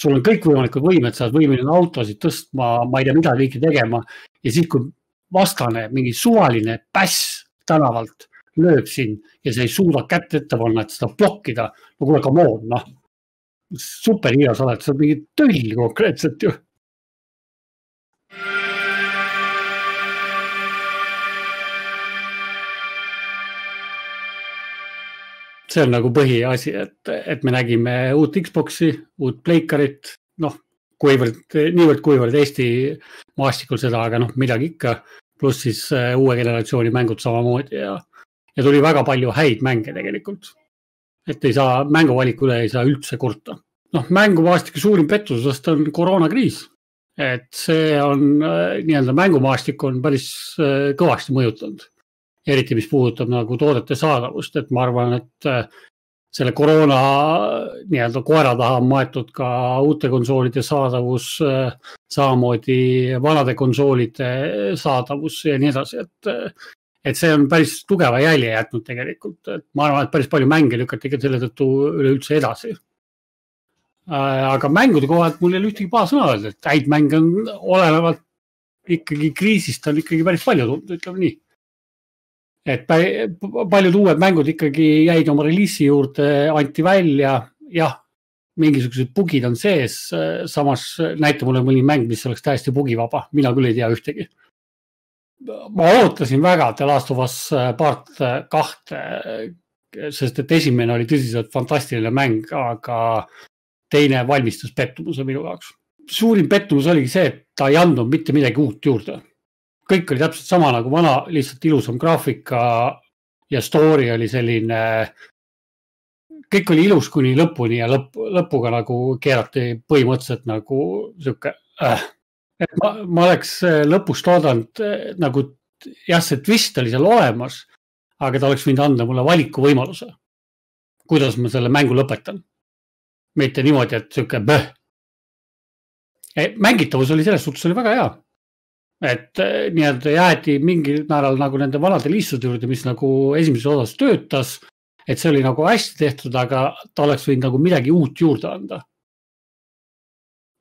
sul on kõikvõimalikud võimed, sa oled võimeline autosid tõstma, ma ei tea, mida kõike tegema. ja siis, kui vastane, mingi suvaline päss tänavalt lööb sind ja sa ei suuda kätt ette panna, et seda blokkida. no kuule, come on, noh. superhero sa oled, sa oled mingi töll konkreetselt ju see on nagu põhiasi, et, et me nägime uut Xbox'i, uut Playkarit, noh, kuivõrd, niivõrd-kuivõrd Eesti maastikul seda, aga noh, midagi ikka. pluss siis äh, uue generatsiooni mängud samamoodi ja, ja tuli väga palju häid mänge tegelikult. et ei saa, mänguvaliku üle ei saa üldse kurta. noh, mängumaastiku suurim pettus vast on koroonakriis. et see on äh, nii-öelda mängumaastik on päris äh, kõvasti mõjutanud eriti mis puudutab nagu toodete saadavust, et ma arvan, et äh, selle koroona äh, nii-öelda koera taha on maetud ka uute konsoolide saadavus, äh, samamoodi vanade konsoolide saadavus ja nii edasi, et et see on päris tugeva jälje jätnud tegelikult, et ma arvan, et päris palju mänge lükati ikka selle tõttu üleüldse edasi aga mängude kohalt mul ei ole ühtegi paha sõna öelda, et häid mänge on olenevalt ikkagi kriisist on ikkagi päris palju tulnud, ütleme nii et paljud uued mängud ikkagi jäid oma reliisi juurde, anti välja, jah, mingisugused bugid on sees, samas näita mulle mõni mäng, mis oleks täiesti bugivaba, mina küll ei tea ühtegi. ma ootasin väga The Last of Us äh, part äh, kahte, äh, sest et esimene oli tõsiselt fantastiline mäng, aga teine valmistas pettumuse minu jaoks. suurim pettumus oligi see, et ta ei andnud mitte midagi uut juurde kõik oli täpselt sama nagu vana, lihtsalt ilusam graafika ja story oli selline. kõik oli ilus kuni lõpuni ja lõpp, lõpuga nagu keerati põhimõtteliselt nagu sihuke äh.. et ma, ma oleks äh, lõpust oodanud äh, nagu jah, see twist oli seal olemas, aga ta oleks võinud anda mulle valikuvõimaluse. kuidas ma selle mängu lõpetan. mitte niimoodi, et sihuke e, mängitavus oli selles suhtes oli väga hea et äh, nii-öelda jäeti mingil määral nagu nende vanade liistude juurde, mis nagu esimeses osas töötas. et see oli nagu hästi tehtud, aga ta oleks võinud nagu midagi uut juurde anda.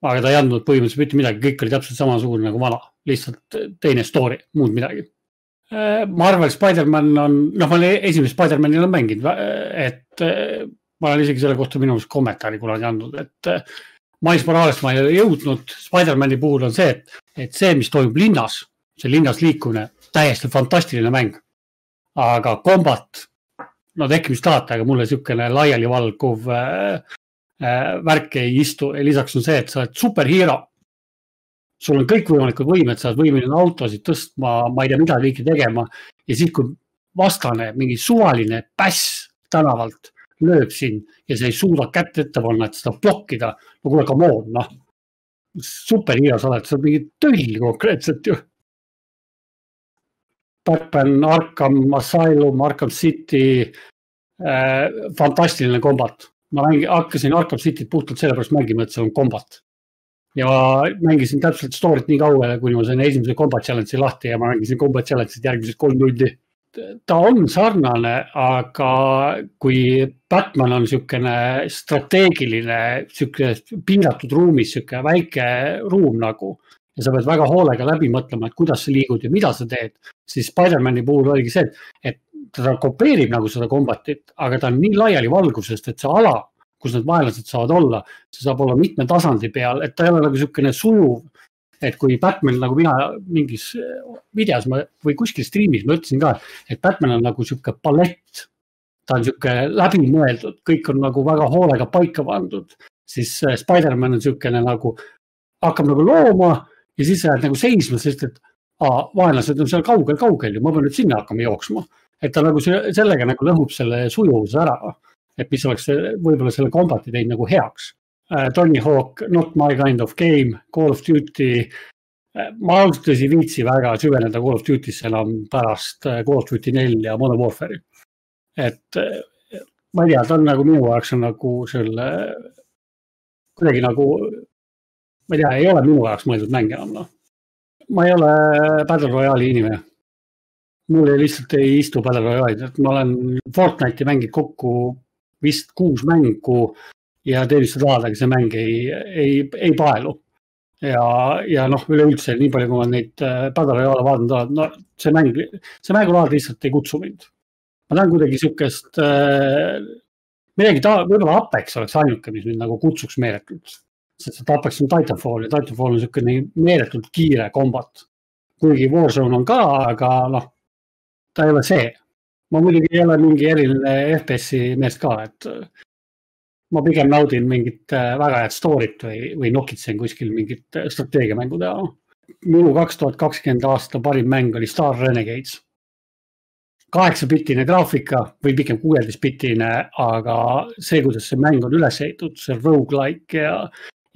aga ta ei andnud põhimõtteliselt mitte midagi, kõik oli täpselt samasugune nagu vana, lihtsalt teine story, muud midagi. Äh, Marvel Spider-man on, noh, ma olen esimest Spider-man'i olen mänginud, äh, et ma olen isegi selle kohta minu arust kommentaari kunagi andnud, et Miles Morales ma ei ole jõudnud, Spider-man'i puhul on see, et, et see, mis toimub linnas, see linnas liikumine, täiesti fantastiline mäng. aga kombat, no tehke, mis tahate, aga mulle niisugune laialivalguv äh, äh, värk ei istu. lisaks on see, et sa oled superhiiro. sul on kõikvõimalikud võimed, sa oled võimeline autosid tõstma, ma ei tea, mida kõike tegema ja siis, kui vastane, mingi suvaline päss tänavalt lööb sind ja sa ei suuda kätt ette panna, et seda blokkida. no kuule, come on, noh. superhiiro sa oled, sa oled mingi töll konkreetselt ju. Batman, Arkham, Asylum, Arkham City äh,, fantastiline kombat. ma mängi-, hakkasin Arkham Cityt puhtalt sellepärast mängima, et see on kombat ja mängisin täpselt story't nii kaua, kuni ma sain esimese combat challenge'i lahti ja ma mängisin combat challenge'it järgmised kolm tundi ta on sarnane, aga kui Batman on niisugune strateegiline, niisugune piiratud ruumis, niisugune väike ruum nagu ja sa pead väga hoolega läbi mõtlema, et kuidas sa liigud ja mida sa teed, siis Spider-man'i puhul oligi see, et ta kopeerib nagu seda kombatit, aga ta on nii laiali valgusest, et see ala, kus need vaenlased saavad olla, see saab olla mitme tasandi peal, et ta ei ole nagu niisugune sujuv et kui Batman nagu mina mingis videos ma, või kuskil striimis ma ütlesin ka, et Batman on nagu sihuke ballett. ta on sihuke läbimõeldud, kõik on nagu väga hoolega paika pandud, siis äh, Spider-man on sihukene nagu, hakkab nagu looma ja siis sa jääd nagu seisma, sest et aa, vaenlased on seal kaugel-kaugel ja ma pean nüüd sinna hakkama jooksma. et ta nagu sellega nagu lõhub selle sujuvuse ära, et mis oleks võib-olla selle kombati teinud nagu heaks Äh, Tony Hawk, Not My Kind of Game, Call of Duty. Äh, ma ausalt öeldes ei viitsi väga süveneda Call of Duty'sse enam pärast äh, Call of Duty nelja Modern Warfare'i. et ma ei tea, ta on nagu minu jaoks on nagu selle kuidagi nagu, ma ei tea, ei ole minu jaoks mõeldud mäng enam noh. ma ei ole Battle Royale'i inimene. mul lihtsalt ei istu Battle Royale'id, et ma olen Fortnite'i mänginud kokku vist kuus mängu ja teenistused alad, aga see mäng ei, ei, ei paelu. ja, ja noh, üleüldse nii palju, kui ma neid padale ei ole vaadanud, olen, no see mäng, see mängulaad lihtsalt ei kutsu mind. ma tahan kuidagi sihukest äh,, midagi ta-, võib-olla Apex oleks ainuke, mis mind nagu kutsuks meeletult. sest et Apex on Titanfall ja Titanfall on sihukene meeletult kiire kombat. kuigi Warzone on ka, aga noh, ta ei ole see ma muidugi ei ole mingi eriline FPS-i mees ka, et ma pigem naudin mingit äh, väga head story't või, või nokitsen kuskil mingit äh, strateegiamängu teha. minu kaks tuhat kakskümmend aasta parim mäng oli Star Renegades. kaheksapiltine graafika või pigem kuueteistpiltine, aga see, kuidas see mäng on üles ehitatud, see rogu-like ja,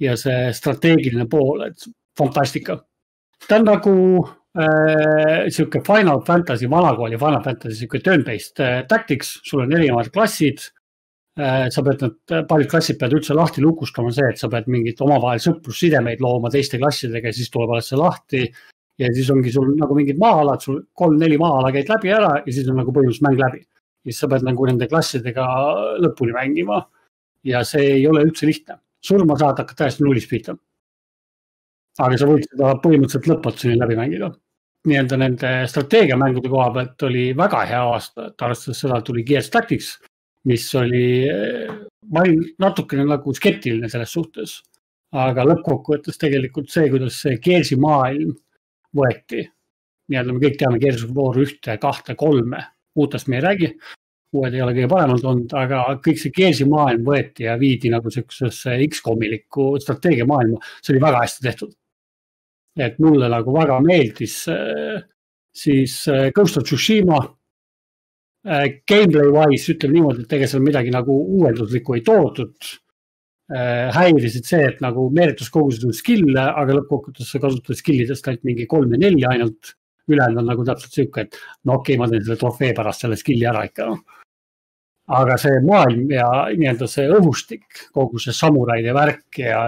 ja see strateegiline pool, et fantastika. ta on nagu äh, sihuke Final Fantasy, vana kooli Final Fantasy sihuke turn-based äh, tactics, sul on erinevad klassid Äh, sa pead nad, äh, paljud klassid peavad üldse lahti lukustama, see, et sa pead mingit omavahel sõprussidemeid looma teiste klassidega ja siis tuleb alles see lahti. ja siis ongi sul nagu mingid maa-alad, sul kolm-neli maa-ala käid läbi ära ja siis on nagu põhimõtteliselt mäng läbi. ja siis sa pead nagu nende klassidega lõpuni mängima. ja see ei ole üldse lihtne, surma saad hakata täiesti nullist pihta. aga sa võid seda põhimõtteliselt lõpmatuseni läbi mängida nii-öelda nende strateegiamängude koha pealt oli väga hea aasta, et arvestades seda tuli Gears Tactics mis oli, ma olin natukene nagu skeptiline selles suhtes, aga lõppkokkuvõttes tegelikult see, kuidas see Gearsi maailm võeti, nii-öelda me kõik teame Gears of War ühte, kahte, kolme, uutest me ei räägi, uued ei ole kõige paremad olnud, aga kõik see Gearsi maailm võeti ja viidi nagu siuksesse X-komilikku strateegiamaailma, see oli väga hästi tehtud. et mulle nagu väga meeldis äh, siis äh, Ghost of Tsushima Äh, Gameplay wise ütleme niimoodi, et ega seal midagi nagu uuenduslikku ei toodud. Äh, häirisid see, et nagu meelituskogused on skill'e, aga lõppkokkuvõttes sa kasutad skill'idest ainult mingi kolm ja neli ainult. ülejäänud on nagu täpselt sihuke, et no okei okay,, ma teen selle trofee pärast selle skill'i ära ikka noh. aga see maailm ja nii-öelda see õhustik, kogu see samuraide värk ja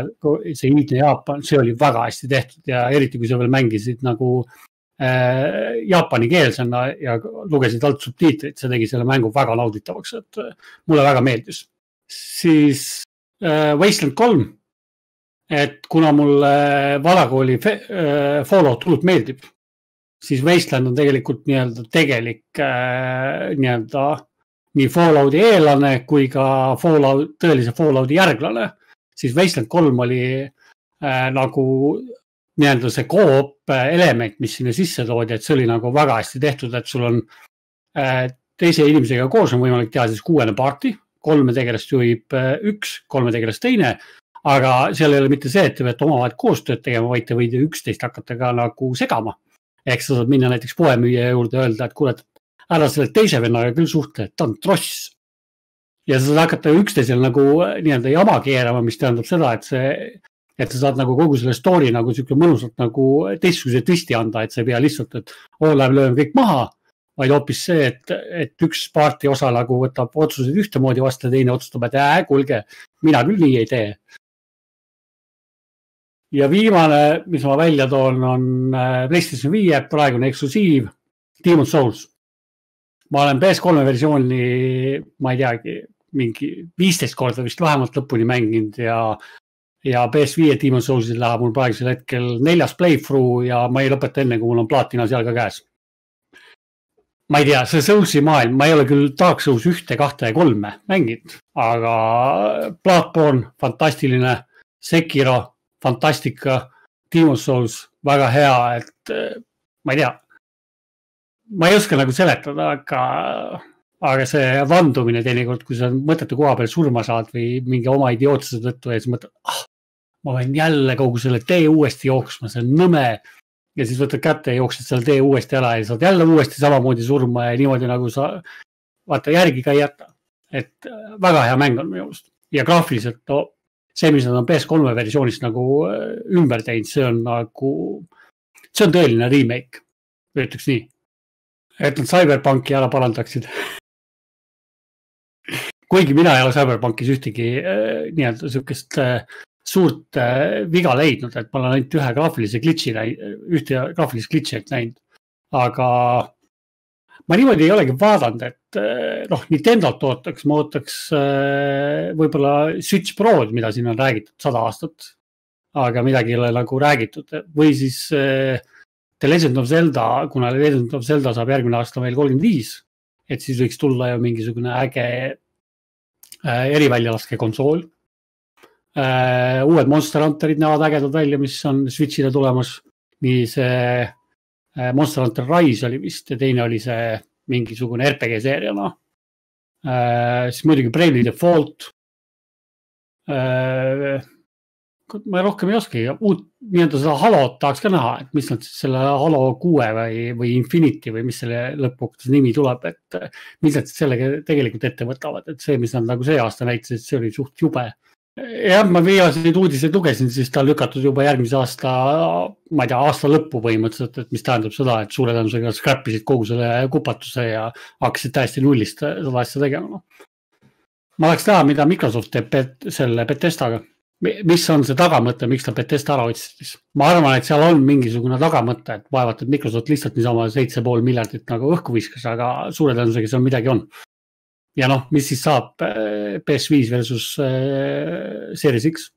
see iidne Jaapan, see oli väga hästi tehtud ja eriti, kui sa veel mängisid nagu Äh, jaapanikeelsena ja lugesin talt subtiitreid, see tegi selle mängu väga nauditavaks, et äh, mulle väga meeldis. siis äh, Wasteland kolm. et kuna mulle äh, vanakooli äh, Fallout hullult meeldib, siis Wasteland on tegelikult nii-öelda tegelik äh, nii-öelda nii Fallouti eellane kui ka Fallout, tõelise Fallouti järglane. siis Wasteland kolm oli äh, nagu nii-öelda see koop äh, element, mis sinna sisse toodi, et see oli nagu väga hästi tehtud, et sul on äh, teise inimesega koos on võimalik teha siis kuuene party, kolme tegelast juhib äh, üks, kolme tegelast teine. aga seal ei ole mitte see, et te peate omavahel koostööd tegema, vaid te võite üksteist hakata ka nagu segama. ehk sa saad minna näiteks poemüüja juurde, öelda, et kuule, et ära selle teise vennaga küll suhtle, ta on tross. ja sa saad hakata üksteisele nagu nii-öelda jama keerama, mis tähendab seda, et see et sa saad nagu kogu selle story nagu sihuke mõnusalt nagu teistsuguse twisti anda, et sa ei pea lihtsalt, et oo, lähme lööme kõik maha. vaid hoopis see, et, et üks paarti osa nagu võtab otsuseid ühtemoodi vastu ja teine otsustab, et äh, kuulge, mina küll nii ei tee. ja viimane, mis ma välja toon, on äh, PlayStation viie praegune eksklusiiv, Demon's Souls. ma olen PS3 versiooni, ma ei teagi, mingi viisteist korda vist vähemalt lõpuni mänginud ja ja PS5 Demon Soulsil läheb mul praegusel hetkel neljas playthrough ja ma ei lõpeta enne, kui mul on plaatina seal ka käes. ma ei tea, see Soulsi maailm, ma ei ole küll Dark Souls ühte, kahte ja kolme mänginud, aga Bloodborne, fantastiline, Sekiro, fantastika, Demon Souls, väga hea, et eh, ma ei tea. ma ei oska nagu seletada, aga aga see vandumine teinekord, kui sa mõttetu koha peal surma saad või mingi oma idiootsuse tõttu ja siis mõtled, ah, ma pean jälle kogu selle tee uuesti jooksma, see on nõme. ja siis võtad kätte ja jooksed selle tee uuesti ära ja saad jälle uuesti samamoodi surma ja niimoodi nagu sa vaata järgi ka ei jäta. et äh, väga hea mäng on minu arust ja graafiliselt no, see, mis nad on PS3 versioonis nagu äh, ümber teinud, see on nagu, see on tõeline remake, ütleks nii. et nad CyberPunki ära parandaksid kuigi mina ei ole CyberPunkis ühtegi äh, nii-öelda sihukest äh, suurt äh, viga leidnud, et ma olen ainult ühe graafilise glitch'i näinud, ühte graafilist glitch'i ainult näinud. aga ma niimoodi ei olegi vaadanud, et äh, noh, Nintendolt ootaks, ma ootaks äh, võib-olla Switch Pro'd, mida siin on räägitud sada aastat. aga midagi ei ole nagu räägitud või siis The Legend of Zelda, kuna Legend of Zelda saab järgmine aasta meil kolmkümmend viis, et siis võiks tulla ju mingisugune äge eriväljalaskekonsool äh,. uued Monster Hunterid näevad ägedad välja, mis on Switch'ile tulemas. nii see äh, Monster Hunter Rise oli vist ja teine oli see mingisugune RPG seeria, noh äh,. siis muidugi Bravely Default äh,. ma rohkem ei oskagi, uut nii-öelda seda Halot tahaks ka näha, et mis nad siis selle Halo kuue või, või Infinity või mis selle lõppkokkuvõttes nimi tuleb, et äh, mis nad sellega tegelikult ette võtavad, et see, mis nad nagu see aasta näitasid, see oli suht jube äh, jah, ma viimase neid uudiseid lugesin, siis ta lükatud juba järgmise aasta, ma ei tea, aasta lõppu põhimõtteliselt, et mis tähendab seda, et suure tõenäosusega scrap isid kogu selle kupatuse ja hakkasid täiesti nullist seda asja tegema. ma tahaks teada, mida Microsoft teeb pet, selle Betestaga. mis on see tagamõte, miks ta Betesta ära otsis? ma arvan, et seal on mingisugune tagamõte, et vaevalt, et Microsoft lihtsalt niisama seitse pool miljardit nagu õhku viskas, aga suure tõenäosusega seal midagi on ja noh, mis siis saab äh, PS5 versus äh, Series X.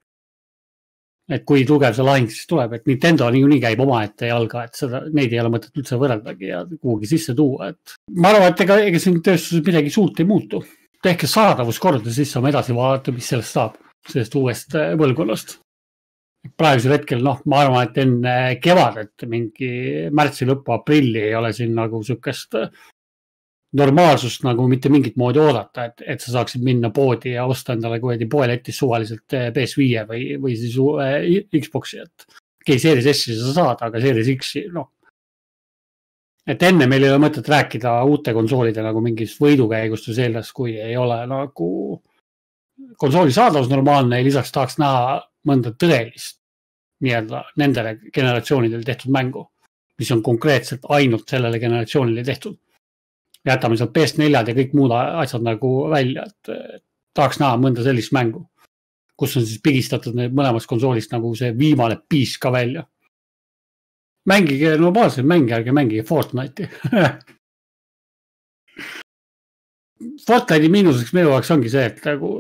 et kui tugev see lahing siis tuleb, et Nintendo niikuinii käib omaette jalga, et seda, neid ei ole mõtet üldse võrreldagi ja kuhugi sisse tuua, et ma arvan, et ega, ega siin tööstuses midagi suurt ei muutu. tehke saadavus korda, siis saame edasi vaadata, mis sellest saab, sellest uuest põlvkonnast äh, praegusel hetkel noh, ma arvan, et enne kevadet mingi märtsi lõppu, aprilli ei ole siin nagu sihukest normaalsust nagu mitte mingit moodi oodata, et, et sa saaksid minna poodi ja osta endale kuradi poeletis suvaliselt eh, PS5-e või, või siis eh, Xbox'i, et okei okay,, Series S-i sa saad, aga Series X-i, noh. et enne meil ei ole mõtet rääkida uute konsoolide nagu mingist võidukäigust või sellest, kui ei ole nagu konsooli saadavus normaalne ja lisaks tahaks näha mõnda tõelist nii-öelda nendele generatsioonidele tehtud mängu, mis on konkreetselt ainult sellele generatsioonile tehtud jätame sealt PS4-d ja kõik muud asjad nagu välja, et tahaks näha mõnda sellist mängu, kus on siis pigistatud need mõlemast konsoolist nagu see viimane piis ka välja. mängige normaalseid mänge, ärge mängige Fortnite'i Fortnite'i miinuseks minu jaoks ongi see, et nagu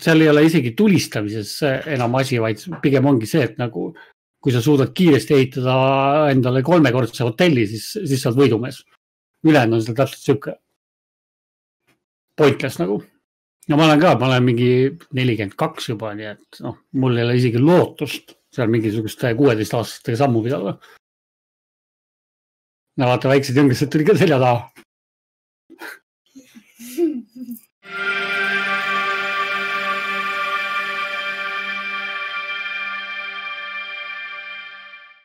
seal ei ole isegi tulistamises enam asi, vaid pigem ongi see, et nagu kui sa suudad kiiresti ehitada endale kolmekordse hotelli, siis, siis sa oled võidumees ülejäänud on seal täpselt sihuke pointless nagu. no ma olen ka, ma olen mingi nelikümmend kaks juba, nii et noh, mul ei ole isegi lootust seal mingisuguste kuueteistaastastega sammu pidada. no vaata, väiksed jõngased tulid ka selja taha